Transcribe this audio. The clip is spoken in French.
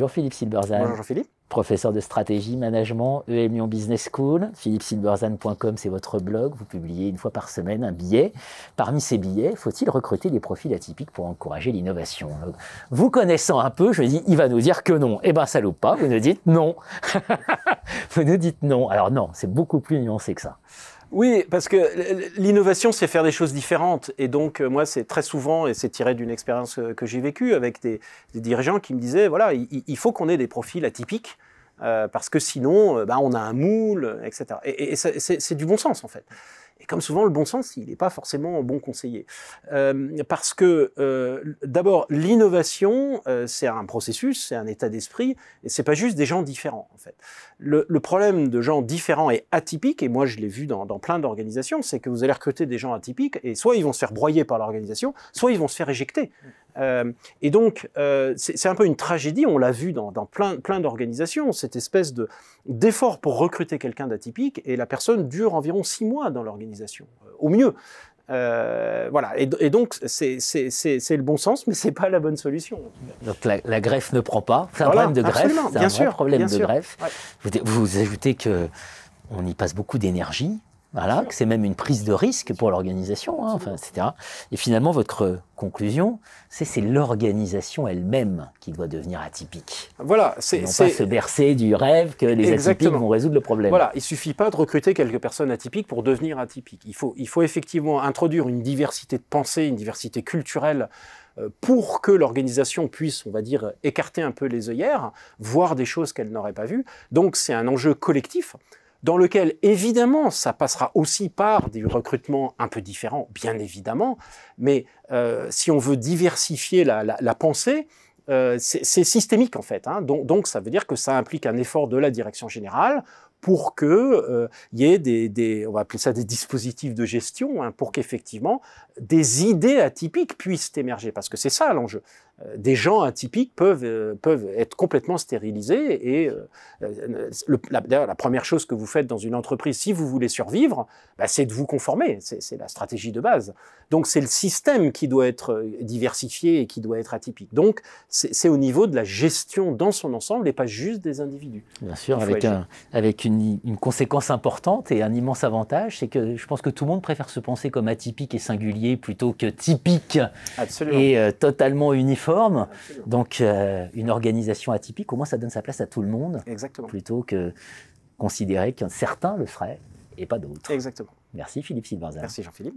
Bonjour Philippe Silberzan. Bonjour Philippe. Professeur de stratégie, management, EM Business School. PhilippeSilberzan.com, c'est votre blog. Vous publiez une fois par semaine un billet. Parmi ces billets, faut-il recruter des profils atypiques pour encourager l'innovation Vous connaissant un peu, je dis, il va nous dire que non. et eh ben, ça loupe pas. Vous nous dites non. vous nous dites non. Alors non, c'est beaucoup plus nuancé que ça. Oui, parce que l'innovation, c'est faire des choses différentes. Et donc, euh, moi, c'est très souvent, et c'est tiré d'une expérience euh, que j'ai vécue avec des, dirigeants qui me disaient, voilà, il faut qu'on ait des profils atypiques euh, parce que sinon, euh, bah, on a un moule, etc. Et, c'est du bon sens, en fait. Et comme souvent, le bon sens, il n'est pas forcément bon conseiller. Euh, parce que, d'abord, l'innovation, c'est un processus, c'est un état d'esprit, et c'est pas juste des gens différents, en fait. Le, problème de gens différents et atypiques, et moi je l'ai vu dans plein d'organisations, c'est que vous allez recruter des gens atypiques, et soit ils vont se faire broyer par l'organisation, soit ils vont se faire éjecter. Euh, et donc, euh, c'est un peu une tragédie, on l'a vu dans, plein, d'organisations, cette espèce d'effort pour recruter quelqu'un d'atypique, et la personne dure environ six mois dans l'organisation, euh, au mieux. voilà, et, donc c'est le bon sens, mais c'est pas la bonne solution. Donc la, greffe ne prend pas, c'est un problème de greffe, c'est un bien sûr, problème de greffe. Vous, vous ajoutez que on y passe beaucoup d'énergie, voilà, que c'est même une prise de risque pour l'organisation, hein, etc. Et finalement, votre conclusion, c'est c'est l'organisation elle-même qui doit devenir atypique. Voilà, c'est pas se bercer du rêve que les atypiques vont résoudre le problème. Voilà, il suffit pas de recruter quelques personnes atypiques pour devenir atypique. Il faut, il faut effectivement introduire une diversité de pensée, une diversité culturelle euh, pour que l'organisation puisse, on va dire, écarter un peu les œillères, voir des choses qu'elle n'aurait pas vues. Donc c'est un enjeu collectif, dans lequel, évidemment, ça passera aussi par des recrutements un peu différents, bien évidemment, mais euh, si on veut diversifier la, pensée, euh, c'est systémique en fait. Hein. Donc, ça veut dire que ça implique un effort de la direction générale pour qu'il euh, y ait des, on des dispositifs de gestion, hein, pour qu'effectivement des idées atypiques puissent émerger, parce que c'est ça l'enjeu. Euh, des gens atypiques peuvent, euh, peuvent être complètement stérilisés. Et euh, la, première chose que vous faites dans une entreprise, si vous voulez survivre, bah, c'est de vous conformer. C'est la stratégie de base. Donc c'est le système qui doit être diversifié et qui doit être atypique. Donc c'est au niveau de la gestion dans son ensemble et pas juste des individus. Bien sûr, avec, un, avec une, une, conséquence importante et un immense avantage, c'est que je pense que tout le monde préfère se penser comme atypique et singulier plutôt que typique et totalement uniforme donc, euh, une organisation atypique, au moins, ça donne sa place à tout le monde. Exactement. Plutôt que considérer que certains le ferait et pas d'autres. Exactement. Merci Philippe Silverza. Merci Jean-Philippe.